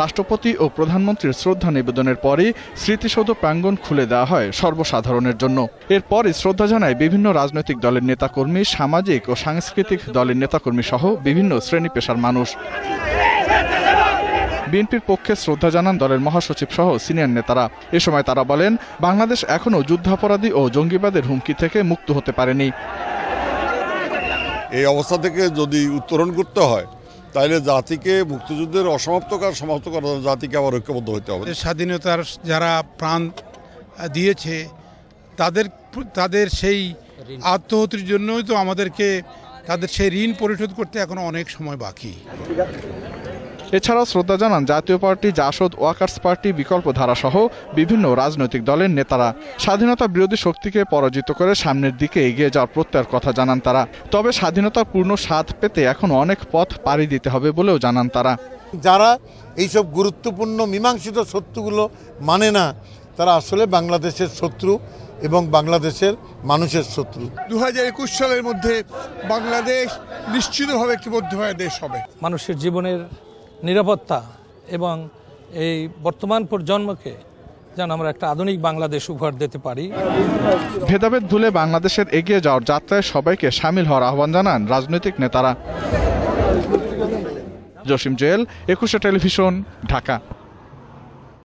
রাষ্ট্রপতি ও প্রধানমন্ত্রীর শ্রদ্ধা নিবেদনের পরে স্মৃতিসৌধ প্রাঙ্গণ খুলে দেওয়া হয় সর্বসাধারণের জন্য এরপরে শ্রদ্ধা জানায় বিভিন্ন রাজনৈতিক দলের নেতাকর্মী সামাজিক ও সাংস্কৃতিক দলের নেতাকর্মী সহ বিভিন্ন শ্রেণী পেশার মানুষ বিএনপির পক্ষে শ্রদ্ধা জানান দলের মহাসচিব সহ সিনিয়র নেতারা এ সময় তারা বলেন বাংলাদেশ এখনও যুদ্ধাপরাধী ও জঙ্গিবাদের হুমকি থেকে মুক্ত হতে পারেনি এই অবস্থা থেকে যদি উত্তরণ করতে হয় তাইলে জাতিকে মুক্তিযুদ্ধের অসমাপ্ত কাজ সমাপ্ত করার জন্য জাতিকে আবার ঐক্যবদ্ধ হতে হবে স্বাধীনতার যারা প্রাণ দিয়েছে তাদের তাদের সেই আত্মহতির জন্যই তো আমাদেরকে তাদের সেই ঋণ পরিশোধ করতে এখনো অনেক সময় বাকি এছাড়াও শ্রদ্ধা জানান জাতীয় পার্টি জাসদ ওয়াকার্স পার্টি বিকল্প ধারাসহ বিভিন্ন রাজনৈতিক দলের নেতারা স্বাধীনতা বিরোধী শক্তিকে পরাজিত করে সামনের দিকে এগিয়ে যাওয়ার প্রত্যয়ের কথা জানান তারা তবে স্বাধীনতার পূর্ণ স্বাদ পেতে এখন অনেক পথ পাড়ি দিতে হবে বলেও জানান তারা যারা এইসব গুরুত্বপূর্ণ মীমাংসিত শত্রুগুলো মানে না তারা আসলে বাংলাদেশের শত্রু এবং বাংলাদেশের মানুষের শত্রু দু সালের মধ্যে বাংলাদেশ নিশ্চিতভাবে একটি মধ্যমায় দেশ হবে মানুষের জীবনের নিরাপত্তা এবং এই বর্তমান প্রজন্মকে যেন আমরা একটা আধুনিক বাংলাদেশ উপহার দিতে পারি ভেদাভেদ ধুলে বাংলাদেশের এগিয়ে যাওয়ার যাত্রায় সবাইকে সামিল হওয়ার আহ্বান জানান রাজনৈতিক নেতারা জসিম জেল একুশে টেলিভিশন ঢাকা